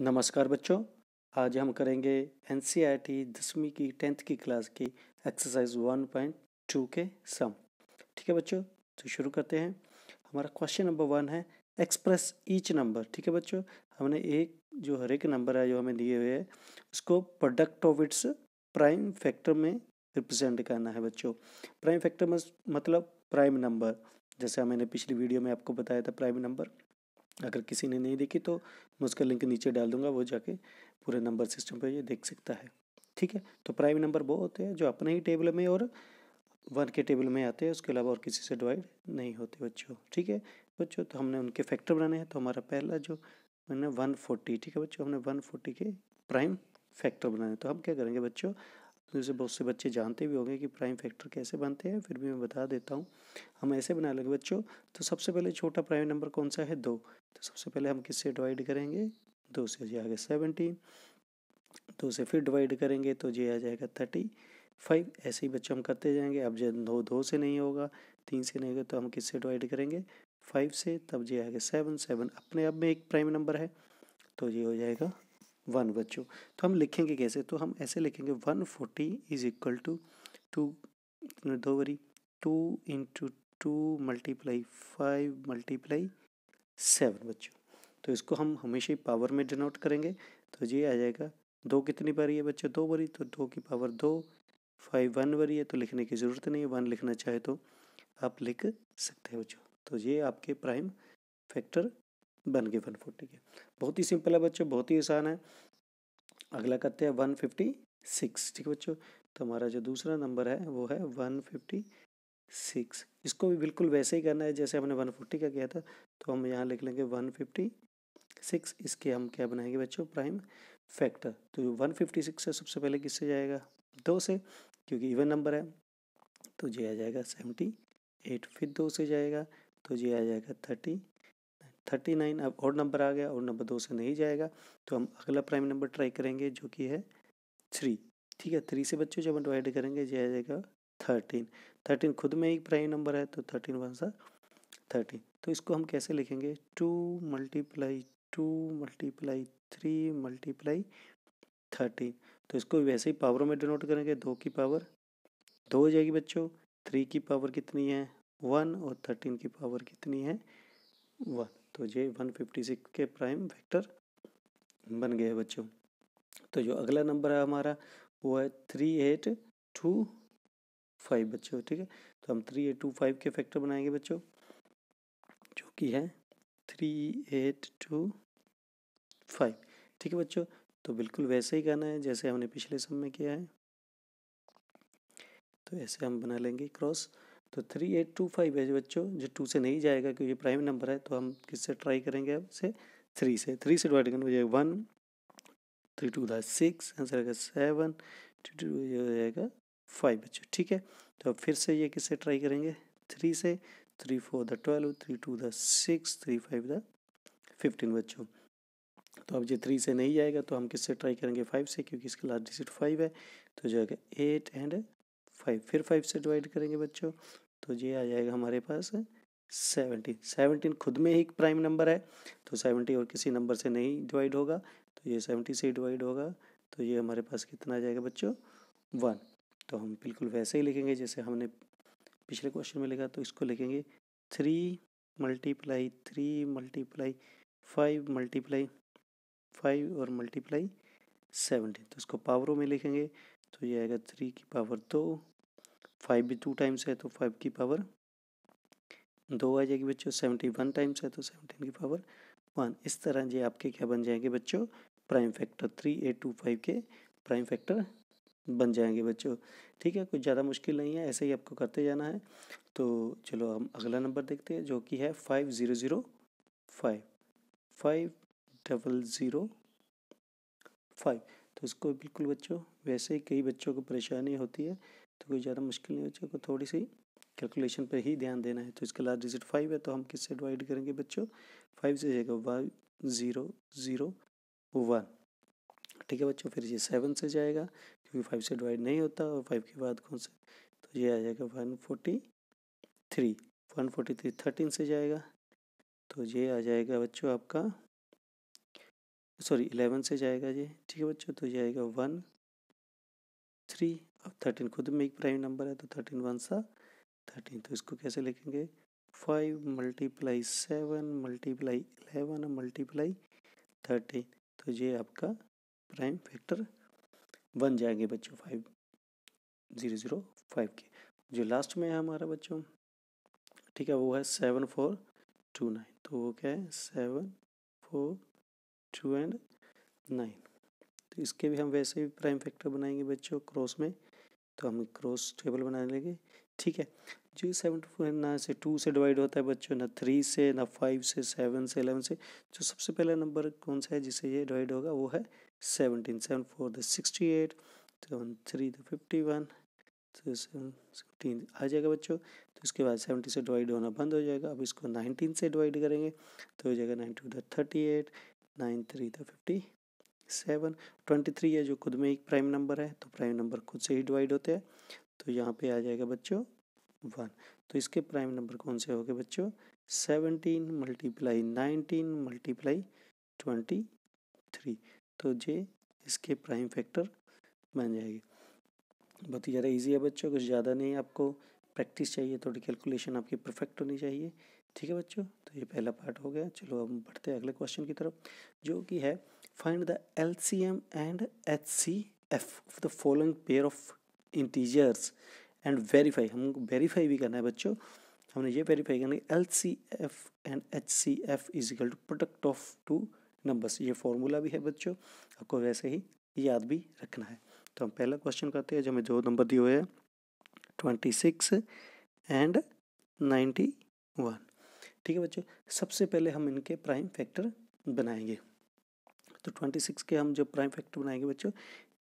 नमस्कार बच्चों आज हम करेंगे एन सी आर टी दसवीं की टेंथ की क्लास की एक्सरसाइज वन पॉइंट टू के सम ठीक है बच्चों तो शुरू करते हैं हमारा क्वेश्चन नंबर वन है एक्सप्रेस ईच नंबर ठीक है बच्चों हमने एक जो हर एक नंबर है जो हमें दिए हुए है उसको product of its prime factor में रिप्रेजेंट करना है बच्चों प्राइम फैक्टर मतलब प्राइम नंबर जैसे मैंने पिछली वीडियो में आपको बताया था प्राइम नंबर अगर किसी ने नहीं देखी तो मैं उसका लिंक नीचे डाल दूंगा वो जाके पूरे नंबर सिस्टम पर ये देख सकता है ठीक है तो प्राइम नंबर वो होते हैं जो अपने ही टेबल में और वन के टेबल में आते हैं उसके अलावा और किसी से डिवाइड नहीं होते बच्चों ठीक है बच्चों तो हमने उनके फैक्टर बनाने हैं तो हमारा पहला जो मैंने वन फोर्टी ठीक है बच्चों हमने वन फोर्टी के प्राइम फैक्टर बनाने तो हम क्या करेंगे बच्चों जैसे बहुत से बच्चे जानते भी होंगे कि प्राइम फैक्टर कैसे बनते हैं फिर भी मैं बता देता हूँ हम ऐसे बना लेंगे बच्चों तो सबसे पहले छोटा प्राइम नंबर कौन सा है दो तो सबसे पहले हम किससे डिवाइड करेंगे दो से जी आगे सेवनटीन दो से फिर डिवाइड करेंगे तो ये आ जाएगा थर्टी फाइव ऐसे ही बच्चों हम करते जाएंगे अब जब दो दो से नहीं होगा तीन से नहीं होगा तो हम किससे डिवाइड करेंगे फाइव से तब ये आएगा सेवन सेवन अपने आप में एक प्राइम नंबर है तो ये हो जाएगा वन बच्चों तो हम लिखेंगे कैसे तो हम ऐसे लिखेंगे one forty is equal to two दो वरी two into two multiply five multiply seven बच्चों तो इसको हम हमेशा ही पावर में डिनोट करेंगे तो ये आ जाएगा दो कितनी बारी है बच्चों दो बारी तो दो की पावर दो फाइव वन बारी है तो लिखने की ज़रूरत नहीं है वन लिखना चाहे तो आप लिख सकते हैं बच्चों तो ये आपके प्राइम फैक्टर बन गए वन फोर्टी के बहुत ही सिंपल है बच्चों बहुत ही आसान है अगला करते हैं वन फिफ्टी सिक्स ठीक है बच्चों तो हमारा जो दूसरा नंबर है वो है वन फिफ्टी सिक्स इसको भी बिल्कुल वैसे ही करना है जैसे हमने वन फोर्टी का किया था तो हम यहाँ लिख लेंगे वन फिफ्टी सिक्स इसके हम क्या बनाएंगे बच्चों प्राइम फैक्टर तो जो वन फिफ्टी सिक्स है सबसे पहले किससे जाएगा दो से क्योंकि इवन नंबर है तो ये आ जाएगा सेवेंटी एट फिर दो से जाएगा तो ये आ जाएगा थर्टी थर्टी नाइन अब और नंबर आ गया और नंबर दो से नहीं जाएगा तो हम अगला प्राइम नंबर ट्राई करेंगे जो कि है थ्री ठीक है थ्री से बच्चों जब हम डिवाइड करेंगे आ जाएगा थर्टीन थर्टीन खुद में एक प्राइम नंबर है तो थर्टीन वन सा थर्टीन तो इसको हम कैसे लिखेंगे two multiply two multiply three multiply thirteen तो इसको वैसे ही पावरों में डिनोट करेंगे दो की पावर दो हो जाएगी बच्चों थ्री की पावर कितनी है वन और थर्टीन की पावर कितनी है वन तो ये वन फिफ्टी सिक्स के प्राइम वेक्टर बन गए बच्चों तो जो अगला नंबर है हमारा वो है थ्री एट टू फाइव बच्चों ठीक है तो हम थ्री एट टू फाइव के फैक्टर बनाएंगे बच्चों जो कि है थ्री एट टू फाइव ठीक है बच्चों तो बिल्कुल वैसे ही करना है जैसे हमने पिछले सम में किया है तो ऐसे हम बना लेंगे क्रॉस तो थ्री एट टू फाइव है बच्चों जो टू से नहीं जाएगा क्योंकि प्राइम नंबर है तो हम किससे ट्राई करेंगे अब से थ्री से थ्री से डिवाइड करना हो जाएगा one three two the six answer आएगा सेवन टू टू हो जाएगा फाइव बच्चों ठीक है तो अब फिर से ये किससे ट्राई करेंगे थ्री से three four the twelve three two the six three five the fifteen बच्चों तो अब ये थ्री से नहीं जाएगा तो हम किससे ट्राई करेंगे फाइव से क्योंकि इसका लास्ट डिजिट फाइव है तो जाएगा एट एंड फाइव फिर फाइव से डिवाइड करेंगे बच्चों तो ये आ जाएगा हमारे पास सेवनटीन सेवनटीन खुद में ही एक प्राइम नंबर है तो सेवनटी और किसी नंबर से नहीं डिवाइड होगा तो ये सेवनटी से डिवाइड होगा तो ये हमारे पास कितना आ जाएगा बच्चों वन तो हम बिल्कुल वैसे ही लिखेंगे जैसे हमने पिछले क्वेश्चन में लिखा तो इसको लिखेंगे three multiply three multiply five multiply five और मल्टीप्लाई सेवनटीन तो इसको पावरों में लिखेंगे तो ये आएगा थ्री की पावर दो फाइव भी टू टाइम्स है तो फाइव की पावर दो आ जाएगी बच्चों सेवेंटी वन टाइम्स है तो सेवनटीन की पावर वन इस तरह ये आपके क्या बन जाएंगे बच्चों prime factor three eight two five के प्राइम फैक्टर बन जाएंगे बच्चों ठीक है कुछ ज़्यादा मुश्किल नहीं है ऐसे ही आपको करते जाना है तो चलो हम अगला नंबर देखते हैं जो कि है five zero zero five five double zero five तो इसको बिल्कुल बच्चों वैसे ही कई बच्चों को परेशानी होती है तो कोई ज़्यादा मुश्किल नहीं हो चाहिए थोड़ी सी कैलकुलेशन पर ही ध्यान देना है तो इसका लास्ट डिजिट फाइव है तो हम किससे डिवाइड करेंगे बच्चों फाइव से जाएगा वन ज़ीरो ज़ीरो वन ठीक है बच्चों फिर ये सेवन से जाएगा क्योंकि फाइव से डिवाइड नहीं होता और फाइव के बाद कौन सा तो ये आ जाएगा one forty three one forty three thirteen से जाएगा तो ये आ जाएगा बच्चों आपका सॉरी इलेवन से जाएगा ये ठीक है बच्चों तो ये आएगा वन थ्री अब थर्टीन खुद में एक प्राइम नंबर है तो थर्टीन वन सा थर्टीन तो इसको कैसे लिखेंगे five multiply seven multiply eleven multiply thirteen तो ये आपका प्राइम फैक्टर बन जाएंगे बच्चों फाइव ज़ीरो ज़ीरो फाइव के जो लास्ट में है हमारा बच्चों ठीक है वो है सेवन फोर टू नाइन तो वो क्या है seven four two and nine तो इसके भी हम वैसे ही प्राइम फैक्टर बनाएंगे बच्चों क्रॉस में तो हम क्रॉस टेबल बना लेंगे ठीक है जो सेवन टू फोर ना से टू से डिवाइड होता है बच्चों ना थ्री से ना फाइव से सेवन से एलेवन से जो सबसे पहला नंबर कौन सा है जिससे ये डिवाइड होगा वो है seventeen seven four the sixty eight seven three the fifty one seven seventeen आ जाएगा बच्चों तो इसके बाद सेवनटी से डिवाइड होना बंद हो जाएगा अब इसको नाइनटीन से डिवाइड करेंगे तो हो जाएगा nine two the thirty eight nine three the fifty seven twenty three है जो खुद में एक प्राइम नंबर है तो प्राइम नंबर खुद से ही डिवाइड होते हैं तो यहाँ पे आ जाएगा बच्चों वन तो इसके प्राइम नंबर कौन से हो गए बच्चों seventeen multiply nineteen multiply twenty three तो ये इसके प्राइम फैक्टर बन जाएगी बहुत ही ज़्यादा ईजी है बच्चों कुछ ज़्यादा नहीं आपको प्रैक्टिस चाहिए थोड़ी कैलकुलेशन आपकी परफेक्ट होनी चाहिए ठीक है बच्चों तो ये पहला पार्ट हो गया चलो अब बढ़ते हैं अगले क्वेश्चन की तरफ जो कि है Find the LCM and HCF of the following pair of integers and verify हम वेरीफाई भी करना है बच्चों हमने ये वेरीफाई करना है L C F and H C F of two numbers product of two numbers ये फॉर्मूला भी है बच्चों आपको वैसे ही याद भी रखना है तो हम पहला क्वेश्चन करते हैं जो हमें जो नंबर दिए हुए हैं twenty six and ninety one ठीक है बच्चों सबसे पहले हम इनके प्राइम फैक्टर बनाएंगे तो ट्वेंटी सिक्स के हम जो प्राइम फैक्टर बनाएंगे बच्चों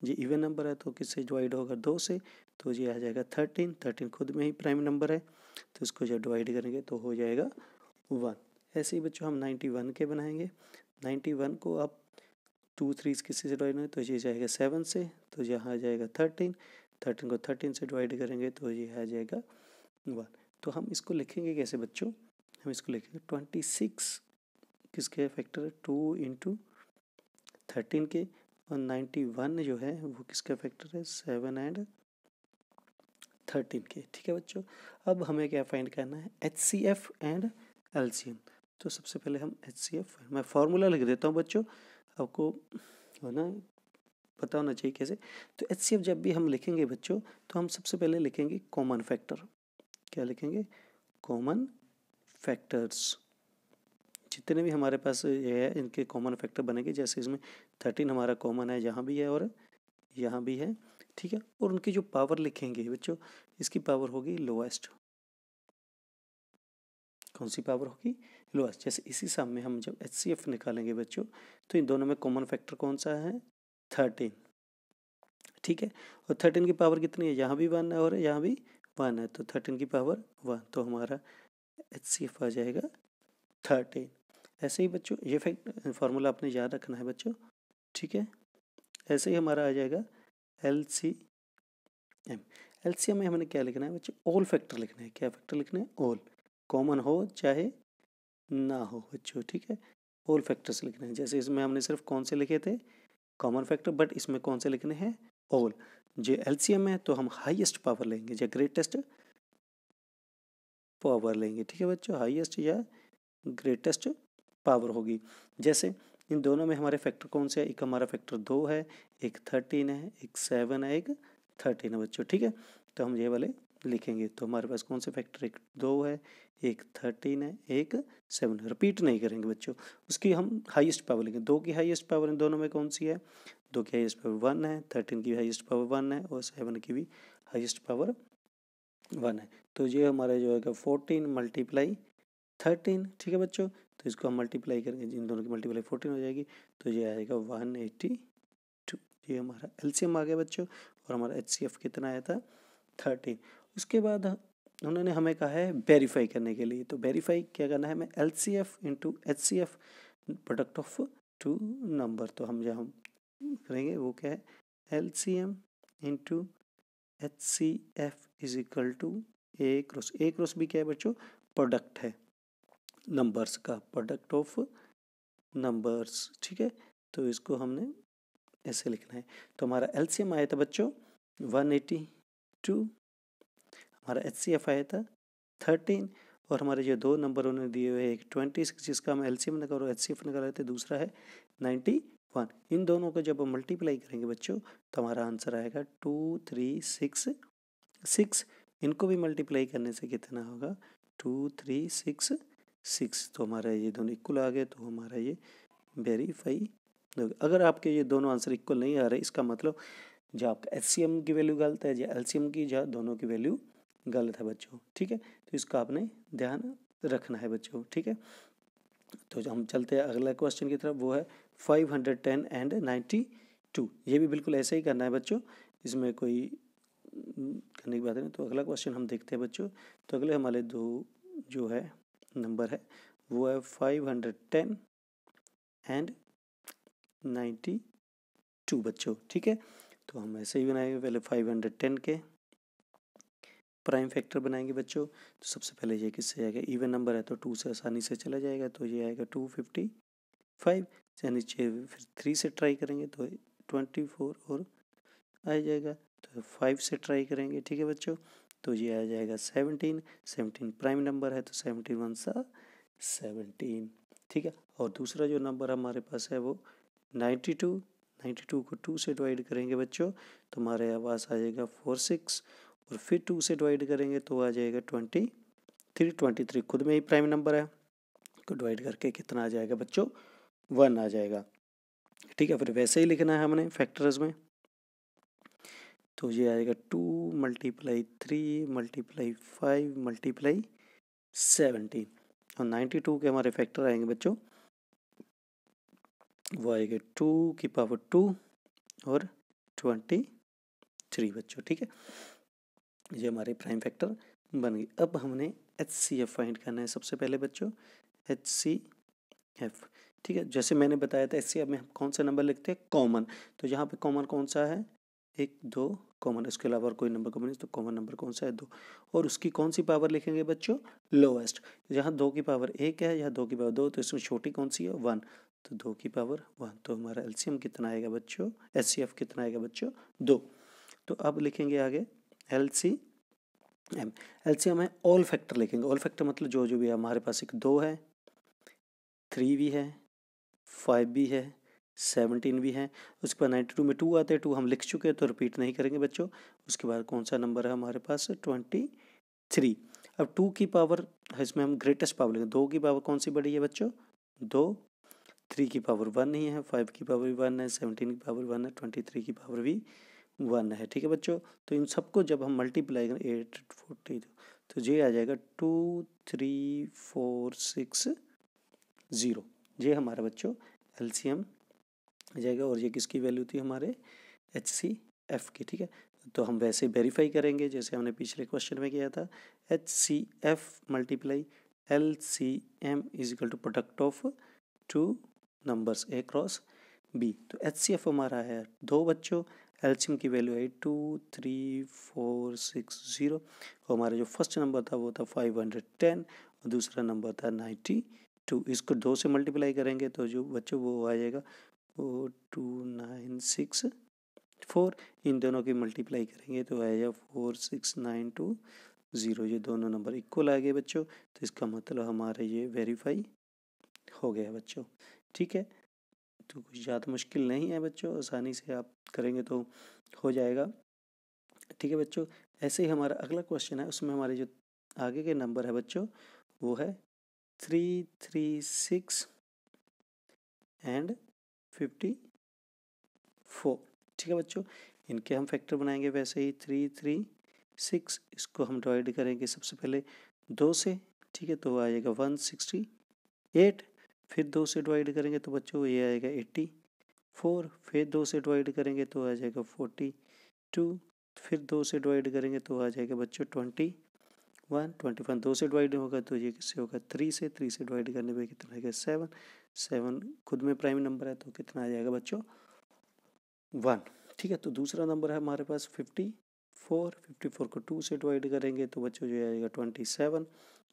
ये इवन नंबर है तो किससे डिवाइड होगा दो से तो ये आ जाएगा थर्टीन थर्टीन खुद में ही प्राइम नंबर है तो इसको जब डिवाइड करेंगे तो हो जाएगा वन ऐसे ही बच्चों हम नाइन्टी वन के बनाएंगे नाइन्टी वन को आप टू थ्री किसी से डिवाइड करें तो ये जाएगा सेवन से तो यहाँ आ जाएगा थर्टीन थर्टीन को थर्टीन से डिवाइड करेंगे तो ये आ जाएगा वन तो हम इसको लिखेंगे कैसे बच्चों हम इसको लिखेंगे ट्वेंटी सिक्स किसके फैक्टर है टू इंटू थर्टीन के और नाइन्टी वन जो है वो किसका फैक्टर है सेवन एंड थर्टीन के ठीक है बच्चों अब हमें क्या फाइंड करना है H C F and L C M तो सबसे पहले हम एच सी एफ मैं फॉर्मूला लिख देता हूँ बच्चों आपको है ना पता होना चाहिए कैसे तो एच सी एफ जब भी हम लिखेंगे बच्चों तो हम सबसे पहले लिखेंगे कॉमन फैक्टर क्या लिखेंगे कॉमन फैक्टर्स जितने भी हमारे पास ये है इनके कॉमन फैक्टर बनेंगे जैसे इसमें थर्टीन हमारा कॉमन है यहाँ भी है और यहाँ भी है ठीक है और उनकी जो पावर लिखेंगे बच्चों इसकी पावर होगी लोएस्ट कौन सी पावर होगी लोएस्ट जैसे इसी सम में हम जब एच सी एफ निकालेंगे बच्चों तो इन दोनों में कॉमन फैक्टर कौन सा है थर्टीन ठीक है और थर्टीन की पावर कितनी है यहाँ भी वन है और यहाँ भी वन है तो थर्टीन की पावर वन तो हमारा एच सी एफ आ जाएगा थर्टीन ऐसे ही बच्चों ये फैक्ट फार्मूला आपने याद रखना है बच्चों ठीक है ऐसे ही हमारा आ जाएगा L C M L C M में हमने क्या लिखना है बच्चों ऑल फैक्टर लिखना है क्या फैक्टर लिखना है ऑल कॉमन हो चाहे ना हो बच्चों ठीक है ऑल फैक्टर्स लिखने हैं जैसे इसमें हमने सिर्फ कौन से लिखे थे कॉमन फैक्टर बट इसमें कौन से लिखने हैं ऑल जो एल सी एम है तो हम हाइएस्ट पावर लेंगे या ग्रेटेस्ट पावर लेंगे ठीक है बच्चों हाइएस्ट या ग्रेटेस्ट पावर होगी जैसे इन दोनों में हमारे फैक्टर कौन से है एक हमारा फैक्टर दो है एक थर्टीन है एक सेवन है एक थर्टीन है बच्चों ठीक है तो हम ये वाले लिखेंगे तो हमारे पास कौन से फैक्टर एक दो है एक थर्टीन है एक सेवन रिपीट नहीं करेंगे बच्चों उसकी हम हाईएस्ट पावर लेंगे दो की हाईएस्ट पावर इन दोनों में कौन सी है दो की हाईएस्ट पावर वन है थर्टीन की भी हाईएस्ट पावर वन है और सेवन की भी हाईएस्ट पावर वन है तो ये हमारा जो है फोर्टीन मल्टीप्लाई थर्टीन ठीक है बच्चों तो इसको हम मल्टीप्लाई करेंगे इन दोनों की मल्टीप्लाई फोर्टीन हो जाएगी तो ये आएगा वन एट्टी टू ये हमारा एलसीएम आ गया बच्चों और हमारा एच कितना आया था थर्टीन उसके बाद उन्होंने हमें कहा है वेरीफाई करने के लिए तो वेरीफाई क्या करना है हमें L C F into H C F product of two number तो हम जो हम करेंगे वो क्या है L C M into H C F is equal to A cross A cross B क्या है बच्चों प्रोडक्ट है नंबर्स का प्रोडक्ट ऑफ नंबर्स ठीक है तो इसको हमने ऐसे लिखना है तो हमारा एलसीएम आया था बच्चों वन एटी टू हमारा एफ आया था थर्टीन और हमारे जो दो नंबर उन्होंने दिए हुए हैं एक ट्वेंटी सिक्स जिसका हम एल सी एलसीएम निकाल सी एफ निकाल रहे थे दूसरा है नाइन्टी वन इन दोनों को जब हम मल्टीप्लाई करेंगे बच्चों तो हमारा आंसर आएगा टू थ्री सिक्स सिक्स इनको भी मल्टीप्लाई करने से कितना होगा टू थ्री सिक्स सिक्स तो हमारा ये दोनों इक्वल आ गए तो हमारा ये वेरीफाई अगर आपके ये दोनों आंसर इक्वल नहीं आ रहे इसका मतलब जो आपका एच की वैल्यू गलत है या एल की या दोनों की वैल्यू गलत है बच्चों ठीक है तो इसका आपने ध्यान रखना है बच्चों ठीक है तो हम चलते हैं अगला क्वेश्चन की तरफ वो है five hundred ten and ninety two ये भी बिल्कुल ऐसे ही करना है बच्चों इसमें कोई करने की बात नहीं तो अगला क्वेश्चन हम देखते हैं बच्चों तो अगले हमारे दो जो है नंबर है वो है five hundred ten and ninety two बच्चों ठीक है तो हम ऐसे ही बनाएंगे पहले फाइव हंड्रेड टेन के प्राइम फैक्टर बनाएंगे बच्चों तो सबसे पहले ये किससे आएगा इवन नंबर है तो टू से आसानी से चला जाएगा तो ये आएगा टू फिफ्टी फाइव यानी फिर थ्री से ट्राई करेंगे तो ट्वेंटी फोर और आ जाएगा तो फाइव से ट्राई करेंगे ठीक है बच्चों तो ये आ जाएगा सेवनटीन सेवनटीन प्राइम नंबर है तो सेवनटीन वन सा सेवनटीन ठीक है और दूसरा जो नंबर हमारे पास है वो नाइन्टी टू नाइन्टी टू को टू से डिवाइड करेंगे बच्चों तो हमारे आवास आ जाएगा फोर सिक्स और फिर टू से डिवाइड करेंगे तो आ जाएगा ट्वेंटी थ्री ट्वेंटी थ्री खुद में ही प्राइम नंबर है को तो डिवाइड करके कितना आ जाएगा बच्चों वन आ जाएगा ठीक है फिर वैसे ही लिखना है हमने फैक्टर्स में तो ये आएगा two multiply three multiply five multiply seventeen और नाइन्टी टू के हमारे फैक्टर आएंगे बच्चों वो आएगा टू की पावर टू और ट्वेंटी थ्री बच्चों ठीक है ये हमारे प्राइम फैक्टर बन गए अब हमने एच सी एफ फाइंड करना है सबसे पहले बच्चों एच सी एफ ठीक है जैसे मैंने बताया था एच सी एफ में हम कौन सा नंबर लिखते हैं कॉमन तो यहाँ पे कॉमन कौन सा है एक दो कॉमन इसके अलावा कोई नंबर कॉमन तो कॉमन नंबर कौन सा है दो और उसकी कौन सी पावर लिखेंगे बच्चों लोवेस्ट जहाँ दो की पावर एक है या दो की पावर दो तो इसमें छोटी कौन सी है वन तो दो की पावर वन तो हमारा एलसीएम कितना आएगा बच्चों एस कितना आएगा बच्चों दो तो अब लिखेंगे आगे L C M L C M है ऑल फैक्टर लिखेंगे ऑल फैक्टर मतलब जो जो भी है हमारे पास एक दो है थ्री भी है फाइव भी है सेवनटीन भी हैं उसके बाद नाइन्टी टू में टू आते हैं टू हम लिख चुके हैं तो रिपीट नहीं करेंगे बच्चों उसके बाद कौन सा नंबर है हमारे पास ट्वेंटी थ्री अब टू की पावर इसमें हम ग्रेटेस्ट पावर लेंगे दो की पावर कौन सी बड़ी है बच्चों दो थ्री की पावर वन ही है फाइव की पावर भी वन है सेवनटीन की पावर वन है ट्वेंटी थ्री की पावर भी वन है ठीक है बच्चों तो इन सबको जब हम मल्टीप्लाई करें एट फोर्टी तो, तो ये आ जाएगा two three four six zero ये हमारा बच्चों एलसीएम जाएगा और ये किसकी वैल्यू थी हमारे एच सी एफ की ठीक है तो हम वैसे वेरीफाई करेंगे जैसे हमने पिछले क्वेश्चन में किया था H C F multiply L C M is equal to product of two numbers A cross B तो एच सी एफ हमारा है दो बच्चों एल सी एम की वैल्यू है two three four six zero और हमारा जो फर्स्ट नंबर था वो था फाइव हंड्रेड टेन और दूसरा नंबर था नाइन्टी टू इसको दो से मल्टीप्लाई करेंगे तो जो बच्चों वो आ जाएगा four two nine six four इन दोनों की मल्टीप्लाई करेंगे तो आएगा four six nine two zero ये दोनों नंबर इक्वल आ गए बच्चों तो इसका मतलब हमारा ये वेरीफाई हो गया बच्चों ठीक है तो कुछ ज़्यादा मुश्किल नहीं है बच्चों आसानी से आप करेंगे तो हो जाएगा ठीक है बच्चों ऐसे ही हमारा अगला क्वेश्चन है उसमें हमारे जो आगे के नंबर है बच्चों वो है three three six and fifty four ठीक है बच्चों इनके हम फैक्टर बनाएंगे वैसे ही थ्री थ्री सिक्स इसको हम डिवाइड करेंगे सबसे पहले दो से ठीक है तो आएगा वन सिक्सटी एट फिर दो से डिवाइड करेंगे तो बच्चों ये आएगा एट्टी फोर फिर दो से डिवाइड करेंगे तो आ जाएगा फोर्टी टू फिर दो से डिवाइड करेंगे तो आ जाएगा बच्चों ट्वेंटी वन ट्वेंटी वन दो से डिवाइड होगा तो ये किससे होगा थ्री से थ्री से डिवाइड करने पर कितना आएगा सेवन सेवन खुद में प्राइम नंबर है तो कितना आ जाएगा बच्चों वन ठीक है तो दूसरा नंबर है हमारे पास फिफ्टी फोर फिफ्टी फोर को टू से डिवाइड करेंगे तो बच्चों जो आएगा ट्वेंटी सेवन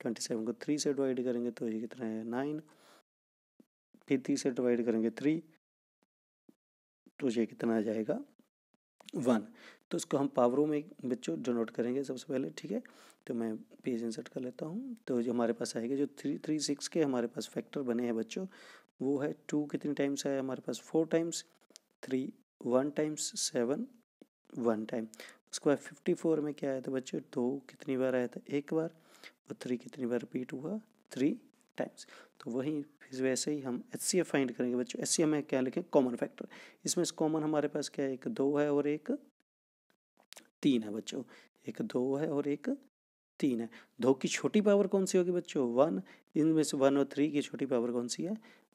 ट्वेंटी सेवन को थ्री से डिवाइड करेंगे तो ये कितना है नाइन फिर थ्री से डिवाइड करेंगे थ्री तो ये कितना आ जाएगा वन तो इसको हम पावरों में बच्चों डोनोट करेंगे सबसे पहले ठीक है तो मैं पेज इंसर्ट कर लेता हूँ तो जो हमारे पास आएगा जो थ्री थ्री सिक्स के हमारे पास फैक्टर बने हैं बच्चों वो है टू कितने टाइम्स आया हमारे पास four times three one times seven one time उसके बाद फिफ्टी फोर में क्या आया था बच्चों दो कितनी बार आया था एक बार और थ्री कितनी बार रिपीट हुआ थ्री टाइम्स तो वहीं फिर वैसे ही हम एच सी एफ फाइंड करेंगे बच्चों एच सी एफ में क्या लिखें कॉमन फैक्टर इसमें इस कॉमन हमारे पास क्या है एक दो है और एक तीन है बच्चों एक दो है और एक तीन है दो की छोटी पावर कौन सी होगी बच्चों वन इनमें से वन और थ्री की छोटी पावर कौन सी है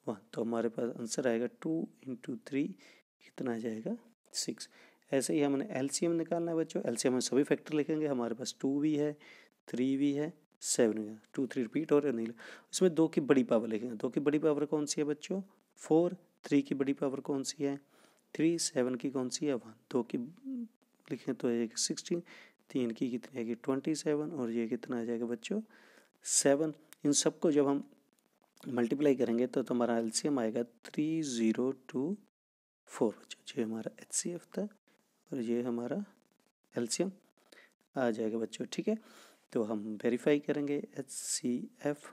वन तो हमारे पास आंसर आएगा टू इंटू थ्री कितना आ जाएगा सिक्स ऐसे ही हमने एलसीएम निकालना है बच्चों एलसीएम में सभी फैक्टर लिखेंगे हमारे पास टू भी है थ्री भी है सेवन भी है टू थ्री रिपीट और नहीं उसमें दो की बड़ी पावर लिखेंगे दो की बड़ी पावर कौन सी है बच्चों फोर थ्री की बड़ी पावर कौन सी है थ्री सेवन की कौन सी है वन दो की लिखें तो एक सिक्सटीन तीन की कितनी आएगी ट्वेंटी सेवन और ये कितना आ जाएगा बच्चों सेवन इन सबको जब हम मल्टीप्लाई करेंगे तो तुम्हारा एम आएगा थ्री ज़ीरो टू फोर बच्चों ये हमारा एच था और ये हमारा एम आ जाएगा बच्चों ठीक है तो हम वेरीफाई करेंगे H C F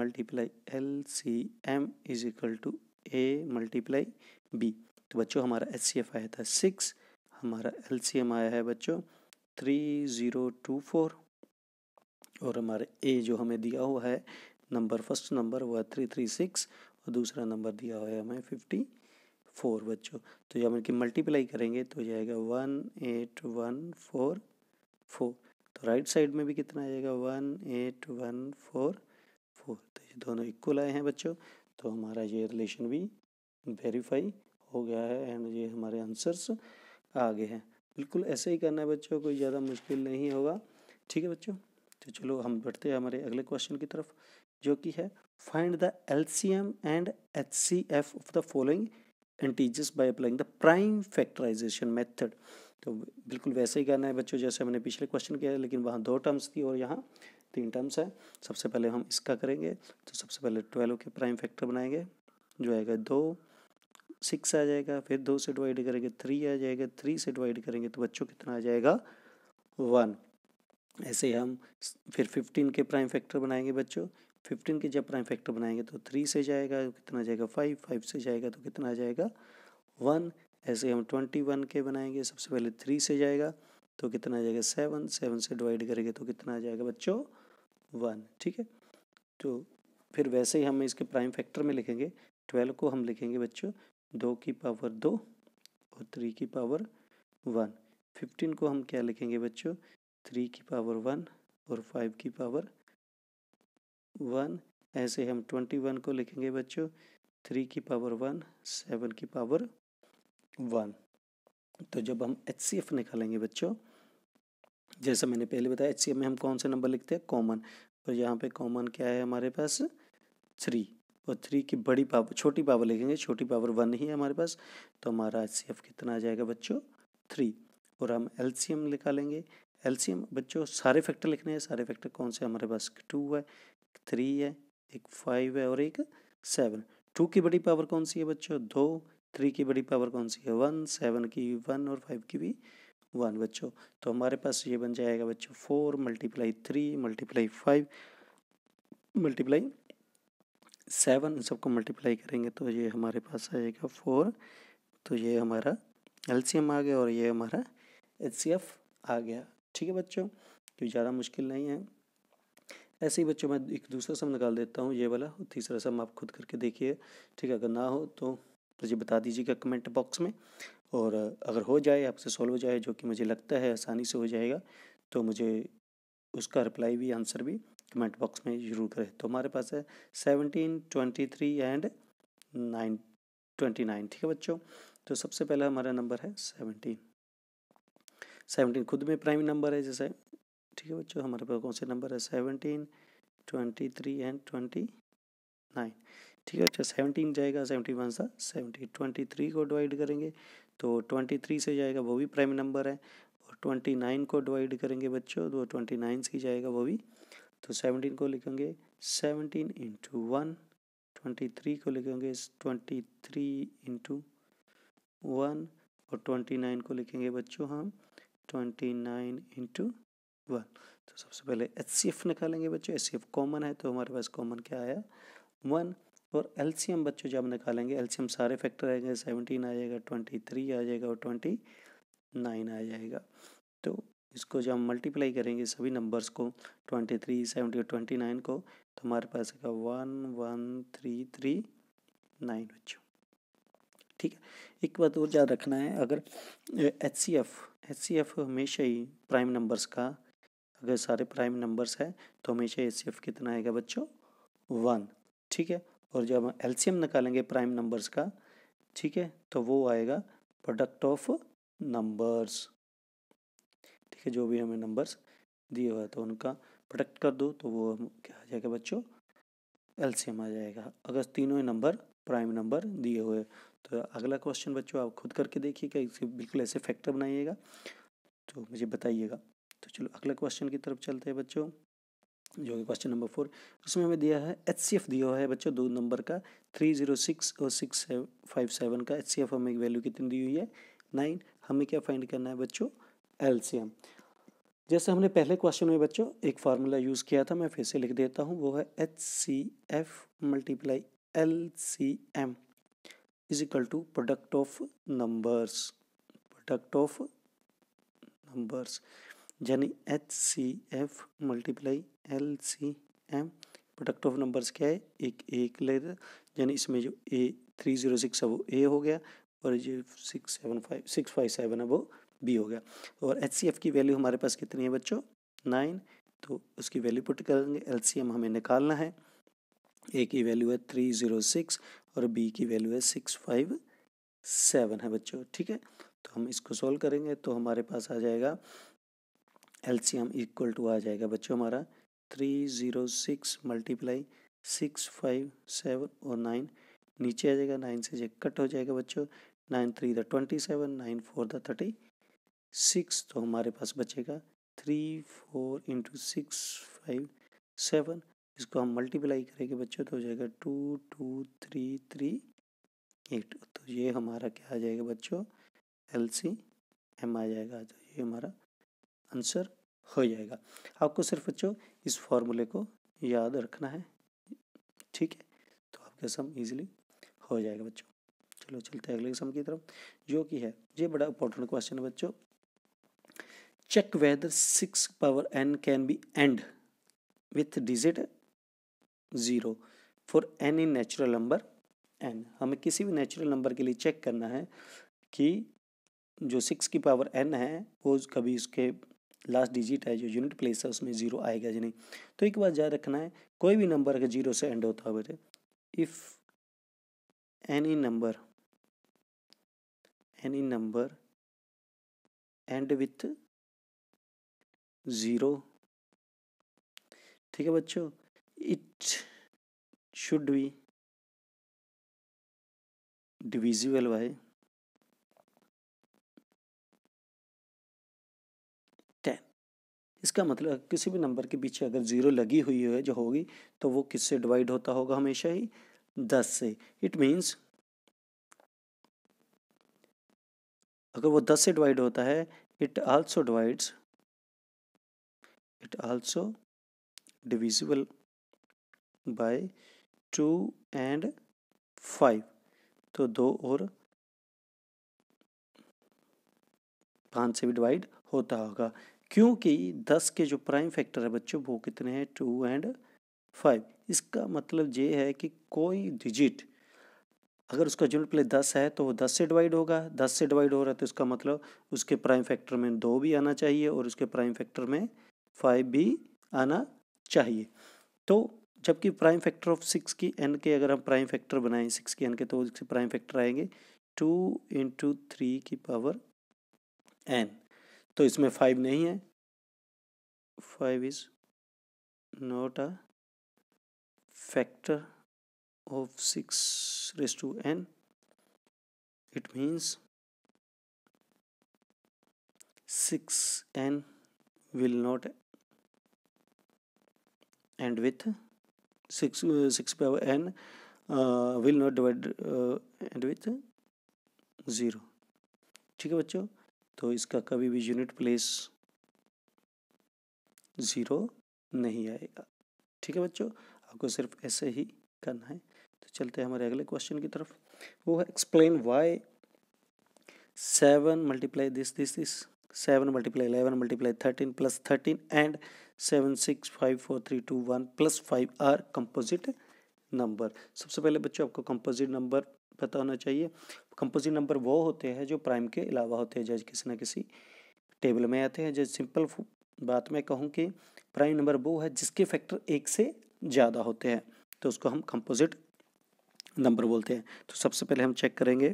multiply L C M is equal to A multiply B तो बच्चों हमारा एच सी एफ आया था सिक्स हमारा एल आया है बच्चों थ्री ज़ीरो टू फोर और हमारे ए जो हमें दिया हुआ है नंबर फर्स्ट नंबर हुआ थ्री थ्री सिक्स और दूसरा नंबर दिया हुआ है हमें फिफ्टी फोर बच्चों तो जब इनकी मल्टीप्लाई करेंगे तो जाएगा one eight one four four तो राइट साइड में भी कितना आ जाएगा one eight one four four तो ये दोनों इक्वल आए हैं बच्चों तो हमारा ये रिलेशन भी वेरीफाई हो गया है एंड ये हमारे आंसर्स आगे है बिल्कुल ऐसे ही करना है बच्चों कोई ज़्यादा मुश्किल नहीं होगा ठीक है बच्चों तो चलो हम बढ़ते हैं हमारे अगले क्वेश्चन की तरफ जो कि है find the L C M and H C F of the following integers by applying the prime factorisation method तो बिल्कुल वैसे ही करना है बच्चों जैसे हमने पिछले क्वेश्चन किया है लेकिन वहाँ दो टर्म्स थी और यहाँ तीन टर्म्स हैं सबसे पहले हम इसका करेंगे तो सबसे पहले ट्वेल्व के प्राइम फैक्टर बनाएंगे जो आएगा दो सिक्स आ जाएगा फिर दो से डिवाइड करेंगे थ्री आ जाएगा थ्री से डिवाइड करेंगे तो बच्चों कितना आ जाएगा वन ऐसे हम फिर फिफ्टीन के प्राइम फैक्टर बनाएंगे बच्चों फिफ्टीन के जब प्राइम फैक्टर बनाएंगे तो थ्री से जाएगा कितना आ जाएगा फाइव फाइव से जाएगा तो कितना आ जाएगा वन ऐसे हम ट्वेंटी वन के बनाएंगे सबसे पहले थ्री से जाएगा तो कितना आ जाएगा सेवन सेवन से डिवाइड तो करेंगे तो कितना आ जाएगा बच्चों वन ठीक है तो फिर वैसे ही हम इसके प्राइम फैक्टर में लिखेंगे ट्वेल्व को हम लिखेंगे बच्चों दो की पावर दो और थ्री की पावर वन फिफ्टीन को हम क्या लिखेंगे बच्चों थ्री की पावर वन और फाइव की पावर वन ऐसे हम ट्वेंटी वन को लिखेंगे बच्चों थ्री की पावर वन सेवन की पावर वन तो जब हम एच सी एफ निकालेंगे बच्चों जैसा मैंने पहले बताया एच सी एफ में हम कौन से नंबर लिखते हैं कॉमन और यहाँ पे कॉमन क्या है हमारे पास थ्री और थ्री की बड़ी पावर छोटी पावर लिखेंगे छोटी पावर वन ही है हमारे पास तो हमारा एच कितना आ जाएगा बच्चों थ्री और हम एल लेंगे एल बच्चों सारे फैक्टर लिखने हैं सारे फैक्टर कौन से हमारे पास टू है थ्री है एक फाइव है और एक सेवन टू की बड़ी पावर कौन सी है बच्चों दो थ्री की बड़ी पावर कौन सी है वन सेवन की वन और फाइव की भी वन बच्चों तो हमारे पास ये बन जाएगा बच्चों four multiply three multiply five multiply seven सबको मल्टीप्लाई करेंगे तो ये हमारे पास आएगा फोर तो ये हमारा एम आ गया और ये हमारा एफ आ गया ठीक है बच्चों तो ज़्यादा मुश्किल नहीं है ऐसे ही बच्चों मैं एक दूसरा सम निकाल देता हूँ ये वाला और तीसरा सम आप खुद करके देखिए ठीक है अगर ना हो तो मुझे बता दीजिएगा कमेंट बॉक्स में और अगर हो जाए आपसे सॉल्व हो जाए जो कि मुझे लगता है आसानी से हो जाएगा तो मुझे उसका रिप्लाई भी आंसर भी कमेंट बॉक्स में जरूर करें तो हमारे पास है seventeen twenty three and nine twenty nine ठीक है बच्चों तो सबसे पहला हमारा नंबर है सेवनटीन सेवनटीन खुद में प्राइम नंबर है जैसे ठीक है बच्चों हमारे पास कौन से नंबर है seventeen twenty three and twenty nine ठीक है अच्छा सेवनटीन जाएगा सेवनटी वन सा सेवनटी ट्वेंटी थ्री को डिवाइड करेंगे तो ट्वेंटी थ्री से जाएगा वो भी प्राइम नंबर है और ट्वेंटी नाइन को डिवाइड करेंगे बच्चों तो ट्वेंटी नाइन से जाएगा वो भी तो सेवनटीन को लिखेंगे seventeen into one twenty three को लिखेंगे ट्वेंटी थ्री इंटू वन और ट्वेंटी नाइन को लिखेंगे बच्चों हम ट्वेंटी नाइन इंटू वन तो सबसे पहले एच सी एफ निकालेंगे बच्चों एच सी एफ कॉमन है तो हमारे पास कॉमन क्या आया वन और एल सी एम बच्चों जब निकालेंगे एल सी एम सारे फैक्टर आएंगे सेवनटीन आ जाएगा ट्वेंटी थ्री आ जाएगा और ट्वेंटी नाइन आ जाएगा तो इसको जब हम मल्टीप्लाई करेंगे सभी नंबर्स को ट्वेंटी थ्री सेवेंटी और ट्वेंटी नाइन को तो हमारे पास आएगा one one three three nine बच्चों ठीक है एक बात और याद रखना है अगर H C F H C F हमेशा ही प्राइम नंबर्स का अगर सारे प्राइम नंबर्स है तो हमेशा एच सी एफ कितना आएगा बच्चों वन ठीक है और जब हम एल सी एम निकालेंगे प्राइम नंबर्स का ठीक है तो वो आएगा प्रोडक्ट ऑफ नंबर्स है जो भी हमें नंबर्स दिए हुए तो उनका प्रोडक्ट कर दो तो वो हम क्या आ जाएगा बच्चों एलसीएम आ जाएगा अगर तीनों नंबर प्राइम नंबर दिए हुए तो अगला क्वेश्चन बच्चों आप खुद करके देखिएगा इसे बिल्कुल ऐसे फैक्टर बनाइएगा तो मुझे बताइएगा तो चलो अगला क्वेश्चन की तरफ चलते हैं बच्चों जो कि क्वेश्चन नंबर फोर उसमें हमें दिया है एच सी एफ दिया हुआ है बच्चों दो नंबर का थ्री जीरो सिक्स और सिक्स फाइव सेवन का एच सी एफ हमें वैल्यू कितनी दी हुई है नाइन हमें क्या फाइंड करना है बच्चों एलसीएम जैसे हमने पहले क्वेश्चन में बच्चों एक फार्मूला यूज़ किया था मैं फिर से लिख देता हूँ वो है H C F multiply L C M is equal to product of numbers product of numbers यानी H C F multiply L C M product of numbers क्या है एक एक ले यानी इसमें जो ए थ्री ज़ीरो सिक्स है वो ए हो गया और जो six seven five six five seven है वो बी हो गया और एच की वैल्यू हमारे पास कितनी है बच्चों नाइन तो उसकी वैल्यू पुट करेंगे एल हमें निकालना है ए की वैल्यू है थ्री ज़ीरो सिक्स और बी की वैल्यू है सिक्स फाइव सेवन है बच्चों ठीक है तो हम इसको सॉल्व करेंगे तो हमारे पास आ जाएगा एल इक्वल टू आ जाएगा बच्चों हमारा three zero six multiply six five seven और नाइन नीचे आ जाएगा नाइन से जे कट हो जाएगा बच्चों nine three the twenty seven nine four the thirty six तो हमारे पास बचेगा three four into six five seven इसको हम मल्टीप्लाई करेंगे बच्चों तो हो जाएगा two two three three eight तो ये हमारा क्या आ जाएगा बच्चों एल सी एम आ जाएगा तो ये हमारा आंसर हो जाएगा आपको सिर्फ बच्चों इस फॉर्मूले को याद रखना है ठीक है तो आपका सम इजीली हो जाएगा बच्चों चलो चलते हैं अगले सम की तरफ जो कि है ये बड़ा इंपॉर्टेंट क्वेश्चन है बच्चों check whether 6 power n can be end with digit 0 for any natural number n हमें किसी भी natural number के लिए check करना है कि जो 6 की power n है वो कभी उसके last digit है जो unit place है उसमें 0 आएगा जी नहीं तो एक बात याद रखना है कोई भी number अगर 0 से end होता है बेटे if any number any number end with zero ठीक है बच्चों it should be divisible by इसका मतलब किसी भी नंबर के पीछे अगर ज़ीरो लगी हुई है जो होगी तो वो किससे डिवाइड होता होगा हमेशा ही दस से इट मीन्स अगर वो दस से डिवाइड होता है it also divides it also divisible by two and five तो दो और पाँच से भी डिवाइड होता होगा क्योंकि दस के जो प्राइम फैक्टर है बच्चों वो कितने हैं टू एंड फाइव इसका मतलब ये है कि कोई डिजिट अगर उसका जुल प्ले दस है तो वो दस से डिवाइड होगा दस से डिवाइड हो रहा है तो इसका मतलब उसके प्राइम फैक्टर में दो भी आना चाहिए और उसके प्राइम फैक्टर में फाइव भी आना चाहिए तो जबकि प्राइम फैक्टर ऑफ सिक्स की एन के अगर हम प्राइम फैक्टर बनाएं सिक्स की एन के तो उसके प्राइम फैक्टर आएंगे टू इंटू थ्री की पावर एन तो इसमें फाइव नहीं है five is not a factor of six raise to n it means six n will not and with 6 uh, 6 power n uh, will not divide uh, and with zero ठीक है बच्चों तो इसका कभी भी यूनिट प्लेस ज़ीरो नहीं आएगा ठीक है बच्चों आपको सिर्फ ऐसे ही करना है तो चलते हैं हमारे अगले क्वेश्चन की तरफ वो है explain why seven multiply this this this seven multiply eleven multiply thirteen plus thirteen and seven six five four three two one plus five are composite number सबसे पहले बच्चों आपको कंपोजिट नंबर पता होना चाहिए कंपोजिट नंबर वो होते हैं जो प्राइम के अलावा होते हैं जैसे किसी ना किसी टेबल में आते हैं जैसे सिंपल बात मैं कहूँ कि प्राइम नंबर वो है जिसके फैक्टर एक से ज़्यादा होते हैं तो उसको हम कंपोजिट नंबर बोलते हैं तो सबसे पहले हम चेक करेंगे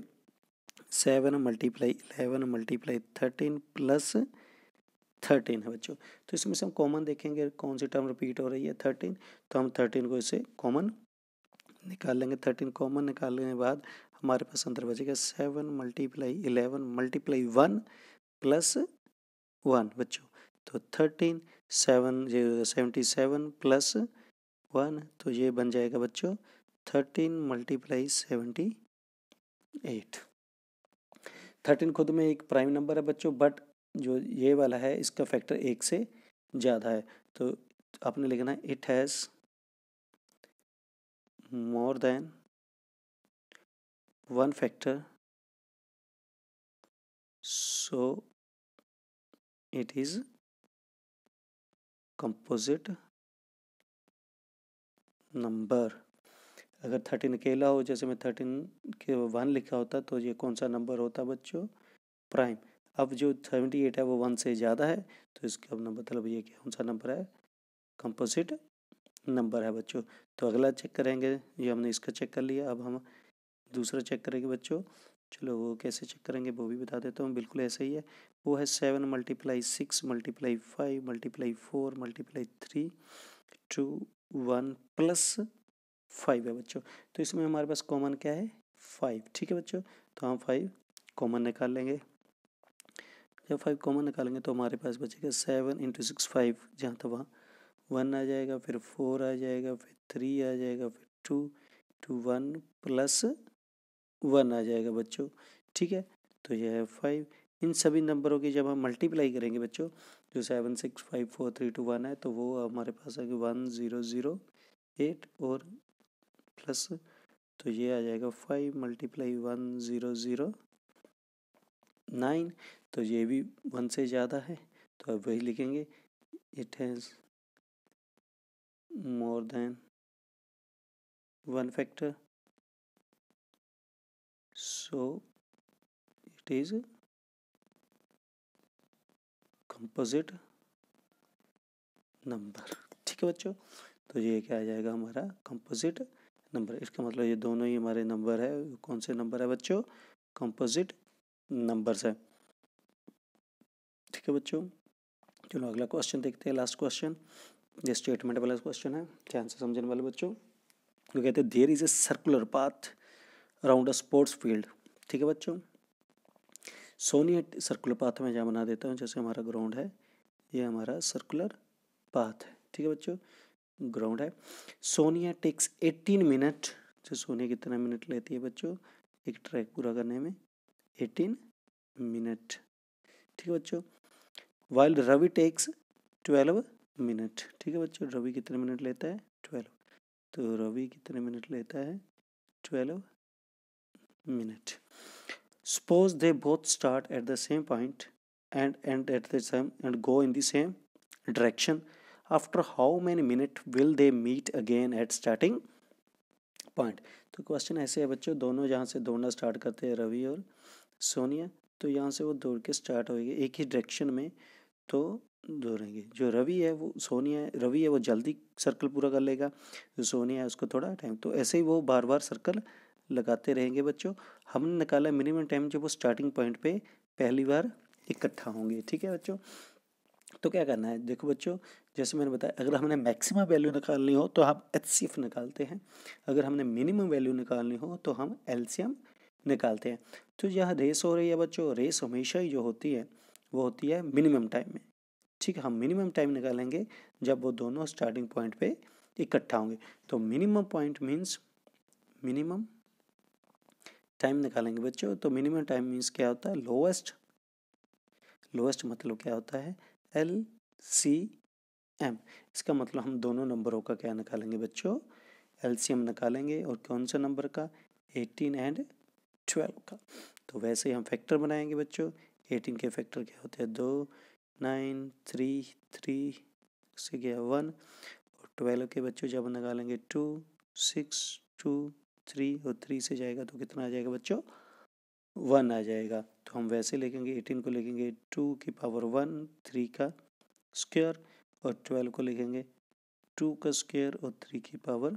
seven multiply eleven multiply thirteen plus thirteen है बच्चों तो इसमें से हम कॉमन देखेंगे कौन सी टर्म रिपीट हो रही है थर्टीन तो हम थर्टीन को इसे कॉमन निकाल लेंगे थर्टीन कॉमन निकालने के बाद हमारे पास अंतर बचेगा seven multiply eleven multiply one plus one बच्चों तो थर्टीन सेवन ये सेवेंटी सेवन प्लस वन तो ये बन जाएगा बच्चों thirteen multiply seventy eight thirteen खुद में एक प्राइम नंबर है बच्चों बट जो ये वाला है इसका फैक्टर एक से ज़्यादा है तो आपने लिखना है it has more than one factor so it is composite number अगर थर्टीन अकेला हो जैसे मैं थर्टीन के वन लिखा होता तो ये कौन सा नंबर होता बच्चों प्राइम अब जो सेवेंटी एट है वो वन से ज़्यादा है तो इसका अपना मतलब ये कौन सा नंबर है कंपोजिट नंबर है बच्चों तो अगला चेक करेंगे ये हमने इसका चेक कर लिया अब हम दूसरा चेक करेंगे बच्चों चलो वो कैसे चेक करेंगे वो भी बता देता हूँ बिल्कुल ऐसे ही है वो है seven multiply six multiply five multiply four multiply three two one plus five है बच्चों तो इसमें हमारे पास कॉमन क्या है फाइव ठीक है बच्चों तो हम फाइव कॉमन निकाल लेंगे जब फाइव कॉमन निकालेंगे तो हमारे पास बचेगा सेवन इंटू सिक्स फाइव जहाँ तो वहाँ वन आ जाएगा फिर फोर आ जाएगा फिर थ्री आ जाएगा फिर two two one plus one आ जाएगा बच्चों ठीक है तो यह है फाइव इन सभी नंबरों की जब हम मल्टीप्लाई करेंगे बच्चों जो seven six five four three two one है तो वो हमारे पास आएगा वन ज़ीरो ज़ीरो एट और प्लस तो ये आ जाएगा five multiply one zero zero nine तो ये भी वन से ज़्यादा है तो अब वही लिखेंगे it has more than one factor so it is composite number ठीक है बच्चों तो ये क्या आ जाएगा हमारा कंपोजिट नंबर इसका मतलब ये दोनों ही हमारे नंबर है कौन से नंबर है बच्चों कंपोजिट नंबर्स है ठीक है बच्चों चलो अगला क्वेश्चन देखते हैं लास्ट क्वेश्चन ये स्टेटमेंट वाला क्वेश्चन है ध्यान से समझने वाले बच्चों वो कहते हैं there is a circular path around a sports field ठीक है बच्चों सोनी सर्कुलर पाथ में जहाँ बना देता हूँ जैसे हमारा ग्राउंड है ये हमारा सर्कुलर पाथ है ठीक है बच्चों ग्राउंड है सोनिया टेक्स एटीन मिनट जो सोनिया कितना मिनट लेती है बच्चों एक ट्रैक पूरा करने में एटीन मिनट ठीक है बच्चों while Ravi takes twelve minute ठीक है बच्चों रवि कितने मिनट लेता है ट्वेल्व तो रवि कितने मिनट लेता है twelve minute suppose they both start at the same point and and at the same end go in the same direction after how many minute will they meet again at starting point तो question ऐसे है बच्चों दोनों जहाँ से दौड़ना start करते हैं रवि और सोनिया तो यहाँ से वो दौड़ के स्टार्ट होएगी एक ही डायरेक्शन में तो दौड़ेंगे जो रवि है वो सोनिया है रवि है वो जल्दी सर्कल पूरा कर लेगा जो सोनिया है उसको थोड़ा टाइम तो ऐसे ही वो बार बार सर्कल लगाते रहेंगे बच्चों हमने निकाला मिनिमम टाइम जब वो स्टार्टिंग पॉइंट पे पहली बार इकट्ठा होंगे ठीक है बच्चों तो क्या करना है देखो बच्चों जैसे मैंने बताया अगर हमने मैक्सिमम वैल्यू निकालनी हो तो हम एच निकालते हैं अगर हमने मिनिमम वैल्यू निकालनी हो तो हम एल्सीयम निकालते हैं तो यह रेस हो रही है बच्चों रेस हमेशा ही जो होती है वो होती है मिनिमम टाइम में ठीक है हम मिनिमम टाइम निकालेंगे जब वो दोनों स्टार्टिंग पॉइंट पे इकट्ठा होंगे तो minimum point means minimum time निकालेंगे बच्चों तो मिनिमम टाइम मीन्स क्या होता है लोएस्ट लोएस्ट मतलब क्या होता है एल सी एम इसका मतलब हम दोनों नंबरों का क्या निकालेंगे बच्चों एल सी एम निकालेंगे और कौन सा नंबर का एटीन एंड ट्वेल्व का तो वैसे ही हम फैक्टर बनाएंगे बच्चों एटीन के फैक्टर क्या होते हैं दो नाइन थ्री थ्री से गया वन और ट्वेल्व के बच्चों जब निकालेंगे टू सिक्स टू थ्री और थ्री से जाएगा तो कितना आ जाएगा बच्चों वन आ जाएगा तो हम वैसे लिखेंगे एटीन को लिखेंगे टू की पावर वन थ्री का स्क्वेयर और ट्वेल्व को लिखेंगे टू का स्क्वेयर और थ्री की पावर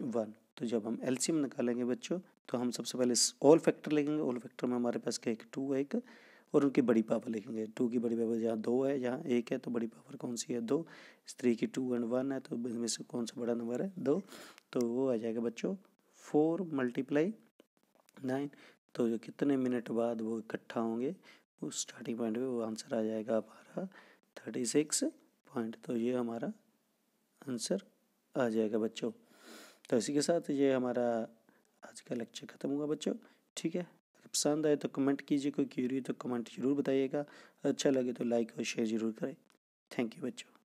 वन तो जब हम एलसीएम निकालेंगे बच्चों तो हम सबसे पहले ऑल फैक्टर लिखेंगे ऑल फैक्टर में हमारे पास क्या है टू है एक और उनकी बड़ी पावर लिखेंगे टू की बड़ी पावर जहाँ दो है जहाँ एक है तो बड़ी पावर कौन सी है दो थ्री की टू एंड वन है तो इनमें से कौन सा बड़ा नंबर है दो तो वो आ जाएगा बच्चों फोर मल्टीप्लाई नाइन तो जो कितने मिनट बाद वो इकट्ठा होंगे उस स्टार्टिंग पॉइंट पे वो आंसर आ जाएगा हमारा थर्टी सिक्स पॉइंट तो ये हमारा आंसर आ जाएगा बच्चों तो इसी के साथ ये हमारा आज का लेक्चर ख़त्म हुआ बच्चों ठीक है अगर पसंद आए तो कमेंट कीजिए कोई क्यूरी तो कमेंट जरूर बताइएगा अच्छा लगे तो लाइक और शेयर जरूर करें थैंक यू बच्चों